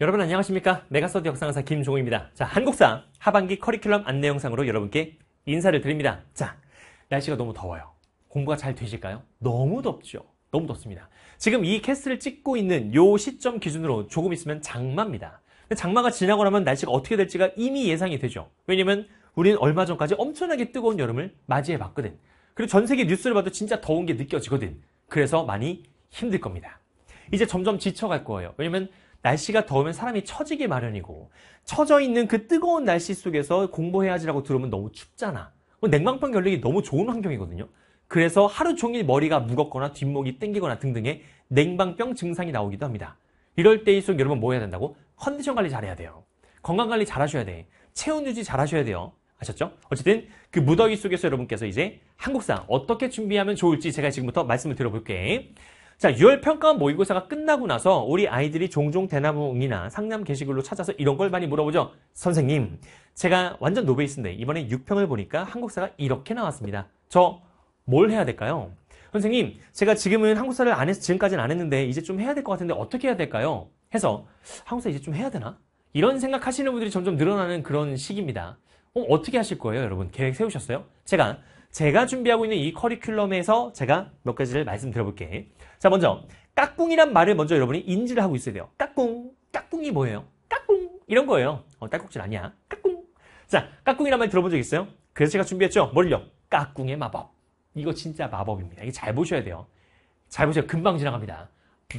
여러분 안녕하십니까? 메가서드 역사강사 김종우입니다. 자, 한국사 하반기 커리큘럼 안내 영상으로 여러분께 인사를 드립니다. 자, 날씨가 너무 더워요. 공부가 잘 되실까요? 너무 덥죠? 너무 덥습니다. 지금 이 캐스트를 찍고 있는 요 시점 기준으로 조금 있으면 장마입니다. 장마가 지나고 나면 날씨가 어떻게 될지가 이미 예상이 되죠. 왜냐면 우리는 얼마 전까지 엄청나게 뜨거운 여름을 맞이해 봤거든. 그리고 전 세계 뉴스를 봐도 진짜 더운 게 느껴지거든. 그래서 많이 힘들 겁니다. 이제 점점 지쳐갈 거예요. 왜냐면 날씨가 더우면 사람이 처지기 마련이고 처져 있는 그 뜨거운 날씨 속에서 공부해야지라고 들으면 너무 춥잖아. 냉방병 결력이 너무 좋은 환경이거든요. 그래서 하루 종일 머리가 무겁거나 뒷목이 땡기거나 등등의 냉방병 증상이 나오기도 합니다. 이럴 때일수록 여러분 뭐 해야 된다고? 컨디션 관리 잘해야 돼요. 건강 관리 잘 하셔야 돼. 체온 유지 잘 하셔야 돼요. 아셨죠? 어쨌든 그무더기 속에서 여러분께서 이제 한국사 어떻게 준비하면 좋을지 제가 지금부터 말씀을 드려볼게. 요 자, 6월 평가원 모의고사가 끝나고 나서 우리 아이들이 종종 대나무이나 상남 게시글로 찾아서 이런 걸 많이 물어보죠. 선생님, 제가 완전 노베이스인데 이번에 6평을 보니까 한국사가 이렇게 나왔습니다. 저 뭘 해야 될까요? 선생님, 제가 지금은 한국사를 안 해서 지금까지는 안 했는데 이제 좀 해야 될 것 같은데 어떻게 해야 될까요? 해서 한국사 이제 좀 해야 되나? 이런 생각하시는 분들이 점점 늘어나는 그런 시기입니다. 어, 어떻게 하실 거예요, 여러분? 계획 세우셨어요? 제가 제가 준비하고 있는 이 커리큘럼에서 제가 몇 가지를 말씀드려볼게. 요 자, 먼저 깍꿍이란 말을 먼저 여러분이 인지를 하고 있어야 돼요. 깍꿍, 깍꿍이 뭐예요? 깍꿍 이런 거예요. 어, 딸꾹질 아니야. 깍꿍. 자, 깍꿍이란 말 들어본 적 있어요? 그래서 제가 준비했죠. 뭘요? 깍꿍의 마법. 이거 진짜 마법입니다. 이게 잘 보셔야 돼요. 잘 보세요. 금방 지나갑니다.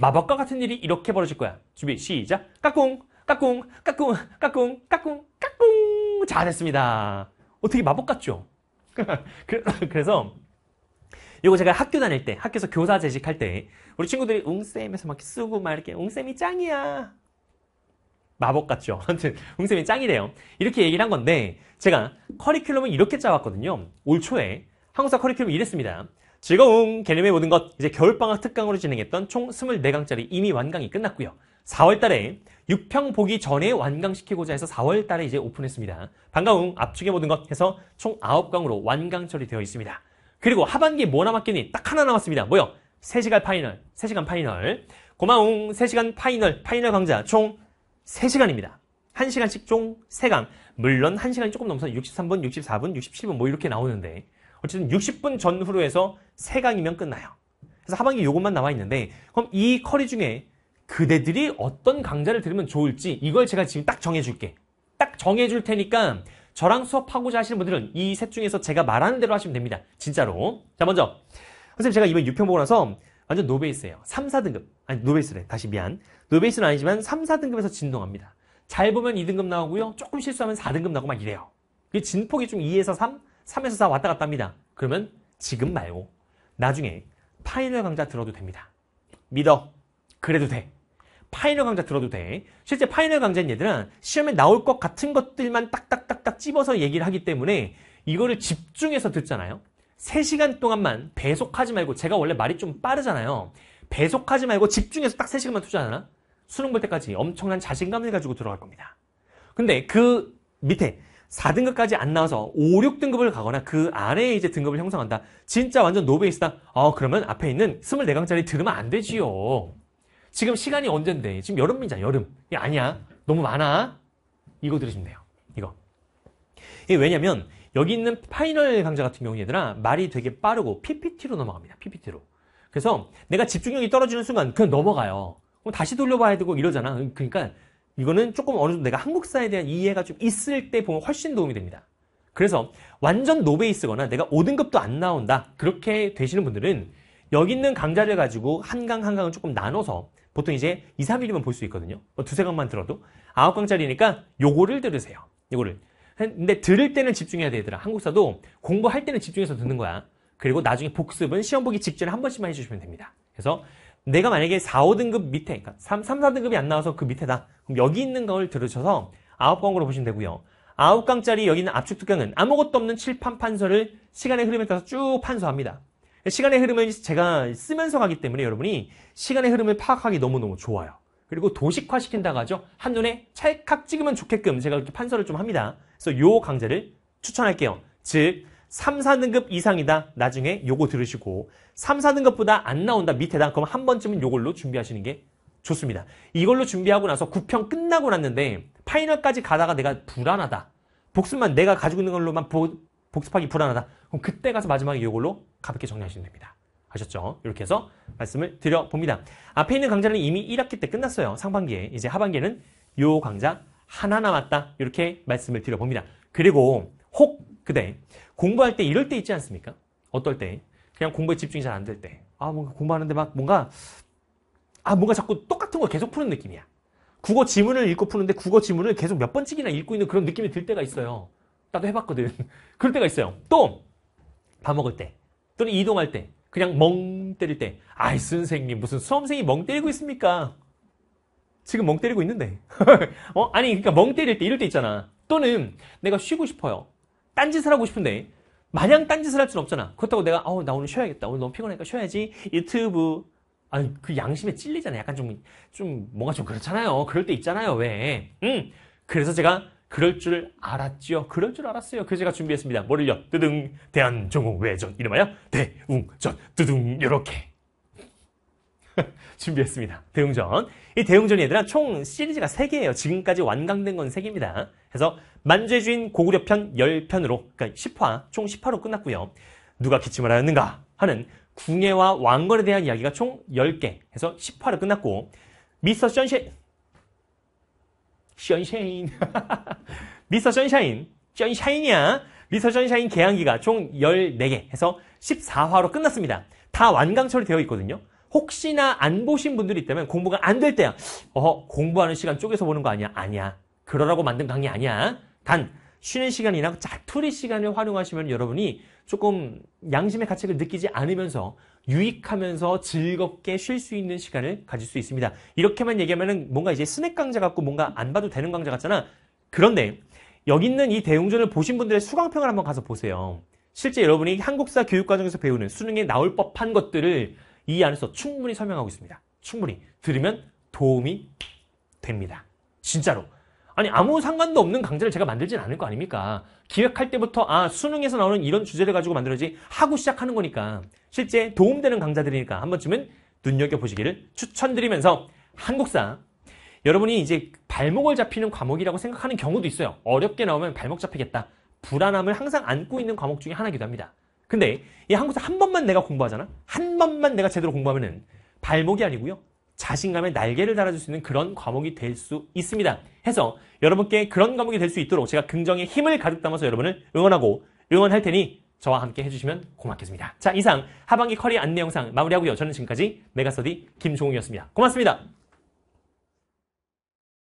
마법과 같은 일이 이렇게 벌어질 거야. 준비 시작. 깍꿍, 깍꿍, 깍꿍, 깍꿍, 깍꿍, 깍꿍. 잘 됐습니다. 어떻게 마법 같죠? 그, 그, 그래서 이거 제가 학교 다닐 때, 학교에서 교사 재직할 때 우리 친구들이 웅쌤에서 막 쓰고 막 이렇게 웅쌤이 짱이야. 마법 같죠? 아무튼 웅쌤이 짱이래요. 이렇게 얘기를 한 건데 제가 커리큘럼을 이렇게 짜왔거든요. 올 초에 한국사 커리큘럼 이랬습니다. 즐거운 개념의 모든 것 이제 겨울방학 특강으로 진행했던 총 24강짜리 이미 완강이 끝났고요. 4월달에 6평 보기 전에 완강시키고자 해서 4월달에 이제 오픈했습니다. 반가운 압축의 모든 것 해서 총 9강으로 완강 처리되어 있습니다. 그리고 하반기에 뭐 남았겠니? 딱 하나 남았습니다. 뭐요? 3시간 파이널, 3시간 파이널. 고마웅 3시간 파이널, 파이널 강좌 총 3시간입니다. 1시간씩 총 3강. 물론 1시간이 조금 넘어서 63분, 64분, 67분 뭐 이렇게 나오는데 어쨌든 60분 전후로 해서 3강이면 끝나요. 그래서 하반기 요것만 남아 있는데 그럼 이 커리 중에 그대들이 어떤 강좌를 들으면 좋을지 이걸 제가 지금 딱 정해줄게. 딱 정해줄 테니까 저랑 수업하고자 하시는 분들은 이 셋 중에서 제가 말하는 대로 하시면 됩니다. 진짜로. 자, 먼저. 선생님, 제가 이번 6평 보고 나서 완전 노베이스예요. 3, 4등급. 아니, 노베이스래. 다시 미안. 노베이스는 아니지만 3, 4등급에서 진동합니다. 잘 보면 2등급 나오고요. 조금 실수하면 4등급 나오고 막 이래요. 그 진폭이 좀 2에서 3, 3에서 4 왔다 갔다 합니다. 그러면 지금 말고 나중에 파이널 강좌 들어도 됩니다. 믿어. 그래도 돼. 파이널 강좌 들어도 돼. 실제 파이널 강좌인 얘들은 시험에 나올 것 같은 것들만 딱딱딱딱 집어서 얘기를 하기 때문에 이거를 집중해서 듣잖아요. 3시간 동안만 배속하지 말고 제가 원래 말이 좀 빠르잖아요. 배속하지 말고 집중해서 딱 3시간만 투자하나? 수능 볼 때까지 엄청난 자신감을 가지고 들어갈 겁니다. 근데 그 밑에 4등급까지 안 나와서 5, 6등급을 가거나 그 아래에 이제 등급을 형성한다. 진짜 완전 노베이스다. 어, 그러면 앞에 있는 24강짜리 들으면 안 되지요. 지금 시간이 언젠데? 지금 여름이잖아, 여름. 이 아니야. 너무 많아. 이거 들으시면 돼요. 이거. 이게 왜냐면, 여기 있는 파이널 강좌 같은 경우 얘들아, 말이 되게 빠르고 PPT로 넘어갑니다. PPT로. 그래서 내가 집중력이 떨어지는 순간 그냥 넘어가요. 그럼 다시 돌려봐야 되고 이러잖아. 그러니까 이거는 조금 어느 정도 내가 한국사에 대한 이해가 좀 있을 때 보면 훨씬 도움이 됩니다. 그래서 완전 노베이스거나 내가 5등급도 안 나온다. 그렇게 되시는 분들은 여기 있는 강좌를 가지고 한 강 한강을 조금 나눠서 보통 이제 2, 3일이면 볼 수 있거든요. 뭐 두세 강만 들어도. 9강짜리니까 요거를 들으세요. 요거를. 근데 들을 때는 집중해야 되더라. 한국사도 공부할 때는 집중해서 듣는 거야. 그리고 나중에 복습은 시험 보기 직전에 한 번씩만 해주시면 됩니다. 그래서 내가 만약에 4, 5등급 밑에, 그러니까 3, 4등급이 안 나와서 그 밑에다. 그럼 여기 있는 걸 들으셔서 9강으로 보시면 되고요. 9강짜리 여기 있는 압축 특강은 아무것도 없는 칠판 판서를 시간의 흐름에 따라서 쭉 판서합니다. 시간의 흐름을 제가 쓰면서 가기 때문에 여러분이 시간의 흐름을 파악하기 너무너무 좋아요. 그리고 도식화 시킨다고 하죠. 한눈에 찰칵 찍으면 좋게끔 제가 이렇게 판서를 좀 합니다. 그래서 요 강좌를 추천할게요. 즉, 3, 4등급 이상이다. 나중에 요거 들으시고 3, 4등급보다 안 나온다. 밑에다. 그럼 한 번쯤은 요걸로 준비하시는 게 좋습니다. 이걸로 준비하고 나서 9평 끝나고 났는데 파이널까지 가다가 내가 불안하다. 복습만 내가 가지고 있는 걸로만 보, 복습하기 불안하다. 그럼 그때 가서 마지막에 이걸로 가볍게 정리하시면 됩니다. 아셨죠? 이렇게 해서 말씀을 드려봅니다. 앞에 있는 강좌는 이미 1학기 때 끝났어요. 상반기에. 이제 하반기에는 요 강좌 하나 남았다. 이렇게 말씀을 드려봅니다. 그리고 혹 그대 공부할 때 이럴 때 있지 않습니까? 어떨 때? 그냥 공부에 집중이 잘 안 될 때. 아, 뭔가 공부하는데 막 뭔가 아, 뭔가 자꾸 똑같은 걸 계속 푸는 느낌이야. 국어 지문을 읽고 푸는데 국어 지문을 계속 몇 번씩이나 읽고 있는 그런 느낌이 들 때가 있어요. 나도 해봤거든. 그럴 때가 있어요. 또 밥 먹을 때 또는 이동할 때 그냥 멍 때릴 때 아이 선생님 무슨 수험생이 멍 때리고 있습니까? 지금 멍 때리고 있는데. 어? 아니 그러니까 멍 때릴 때 이럴 때 있잖아. 또는 내가 쉬고 싶어요. 딴짓을 하고 싶은데 마냥 딴짓을 할 수는 없잖아. 그렇다고 내가 어, 나 오늘 쉬어야겠다. 오늘 너무 피곤하니까 쉬어야지. 유튜브 아니 그 양심에 찔리잖아요. 약간 좀좀 좀 뭔가 좀 그렇잖아요. 그럴 때 있잖아요. 왜? 음. 그래서 제가 그럴 줄 알았지요. 그럴 줄 알았어요. 그래서 제가 준비했습니다. 뭐를요? 뜨둥 대한종국외전 이름하여 대웅전 뜨둥 요렇게 준비했습니다. 대웅전. 이대웅전 얘들아 총 시리즈가 3개예요. 지금까지 완강된 건 3개입니다. 그래서 만재 주인 고구려 편 10편으로 그러니까 10화, 총 10화로 끝났고요. 누가 기침을 하였는가 하는 궁예와 왕건에 대한 이야기가 총 10개 해서 10화로 끝났고 미스터 션시 션샤인. 미스터 션샤인. 션샤인이야. 미스터 션샤인 계양기가총 14개 해서 14화로 끝났습니다. 다 완강 처리되어 있거든요. 혹시나 안 보신 분들이 있다면 공부가 안 될 때야. 어, 공부하는 시간 쪼개서 보는 거 아니야. 아니야. 그러라고 만든 강의 아니야. 단, 쉬는 시간이나 자투리 시간을 활용하시면 여러분이 조금 양심의 가책을 느끼지 않으면서 유익하면서 즐겁게 쉴 수 있는 시간을 가질 수 있습니다. 이렇게만 얘기하면 뭔가 이제 스낵 강좌 같고 뭔가 안 봐도 되는 강좌 같잖아. 그런데 여기 있는 이 대웅전을 보신 분들의 수강평을 한번 가서 보세요. 실제 여러분이 한국사 교육과정에서 배우는 수능에 나올 법한 것들을 이 안에서 충분히 설명하고 있습니다. 충분히 들으면 도움이 됩니다. 진짜로. 아니 아무 상관도 없는 강좌를 제가 만들진 않을 거 아닙니까? 기획할 때부터 아 수능에서 나오는 이런 주제를 가지고 만들어지 하고 시작하는 거니까 실제 도움되는 강좌들이니까 한 번쯤은 눈여겨보시기를 추천드리면서 한국사 여러분이 이제 발목을 잡히는 과목이라고 생각하는 경우도 있어요. 어렵게 나오면 발목 잡히겠다. 불안함을 항상 안고 있는 과목 중에 하나이기도 합니다. 근데 이 한국사 한 번만 내가 공부하잖아? 한 번만 내가 제대로 공부하면은 발목이 아니고요. 자신감의 날개를 달아줄 수 있는 그런 과목이 될 수 있습니다. 해서 여러분께 그런 과목이 될 수 있도록 제가 긍정의 힘을 가득 담아서 여러분을 응원하고 응원할 테니 저와 함께 해주시면 고맙겠습니다. 자, 이상 하반기 커리 안내 영상 마무리하고요. 저는 지금까지 메가서디 김종욱이었습니다. 고맙습니다.